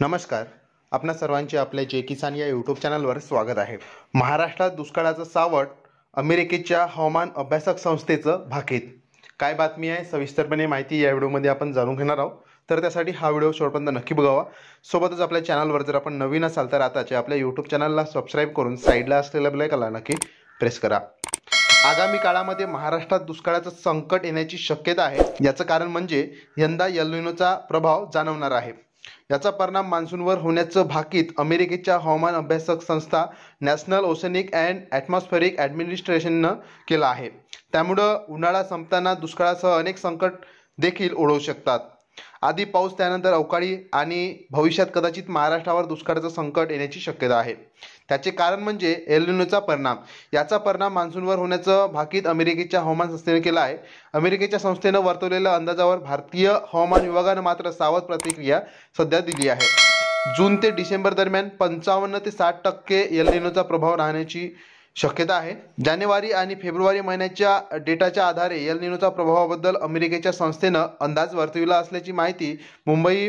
नमस्कार आपणा सर्वांचे आपल्या जे किसान या यूट्यूब चॅनलवर स्वागत आहे महाराष्ट्रात दुष्काळाचं सावट अमेरिकेच्या हवामान अभ्यासक संस्थेचं भाकीत काय बातमी आहे सविस्तरपणे माहिती या व्हिडिओमध्ये आपण जाणून घेणार आहोत तर त्यासाठी हा व्हिडिओ शेवटपर्यंत नक्की बघावा सोबतच आपल्या चॅनलवर जर आपण नवीन असाल तर आताच्या आपल्या यूट्यूब चॅनलला सबस्क्राईब करून साईडला असलेल्या ब्लॅकला नक्की प्रेस करा आगामी काळामध्ये महाराष्ट्रात दुष्काळाचं संकट येण्याची शक्यता आहे याचं कारण म्हणजे यंदा यल्लोचा प्रभाव जाणवणार आहे याचा परिणाम मान्सूनवर होण्याचं भाकीत अमेरिकेच्या हवामान अभ्यासक संस्था नॅशनल ओसेनिक अँड ॲटमॉस्फेरिक ॲडमिनिस्ट्रेशननं केलं आहे त्यामुळं उन्हाळा संपताना दुष्काळासह अनेक संकट देखील ओढवू शकतात आधी पाऊस त्यानंतर अवकाळी आणि भविष्यात कदाचित महाराष्ट्रावर दुष्काळाचं संकट येण्याची शक्यता आहे त्याचे कारण म्हणजे एलिनोचा परिणाम याचा परिणाम मान्सूनवर होण्याचं भाकीत अमेरिकेच्या हवामान संस्थेने केलं आहे अमेरिकेच्या संस्थेनं वर्तवलेल्या अंदाजावर भारतीय हवामान विभागानं मात्र सावध प्रतिक्रिया सध्या दिली आहे जून ते डिसेंबर दरम्यान पंचावन्न ते साठ टक्के एलिनोचा प्रभाव राहण्याची शक्यता आहे जानेवारी आणि फेब्रुवारी महिन्याच्या डेटाच्या आधारे एल निनोचा प्रभावाबद्दल अमेरिकेच्या संस्थेनं अंदाज वर्तविला असल्याची माहिती मुंबई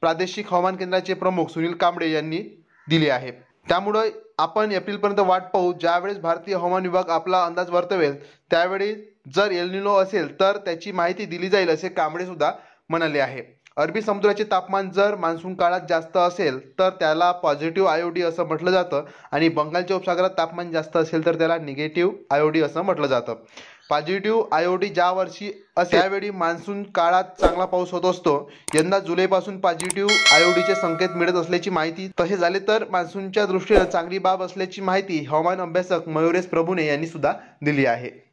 प्रादेशिक हवामान केंद्राचे प्रमुख सुनील कांबळे यांनी दिली आहे त्यामुळं आपण एप्रिलपर्यंत वाट पाहू ज्यावेळेस भारतीय हवामान विभाग आपला अंदाज वर्तवेल त्यावेळी जर एल निनो असेल तर त्याची माहिती दिली जाईल असे कांबळे सुद्धा म्हणाले आहे अरबी समुद्राचे तापमान जर मान्सून काळात जास्त असेल तर त्याला पॉझिटिव्ह आयोडी असं म्हटलं जातं आणि बंगालच्या उपसागरात तापमान जास्त असेल तर त्याला निगेटिव्ह आयोडी असं म्हटलं जातं पॉझिटिव्ह आयोडी ज्या वर्षी असे त्यावेळी मान्सून काळात चांगला पाऊस होत असतो यंदा जुलैपासून पॉझिटिव्ह आयोडीचे संकेत मिळत असल्याची माहिती तसे झाले तर मान्सूनच्या दृष्टीनं चांगली बाब असल्याची माहिती हवामान अभ्यासक मयुरेश प्रभूने यांनी सुद्धा दिली आहे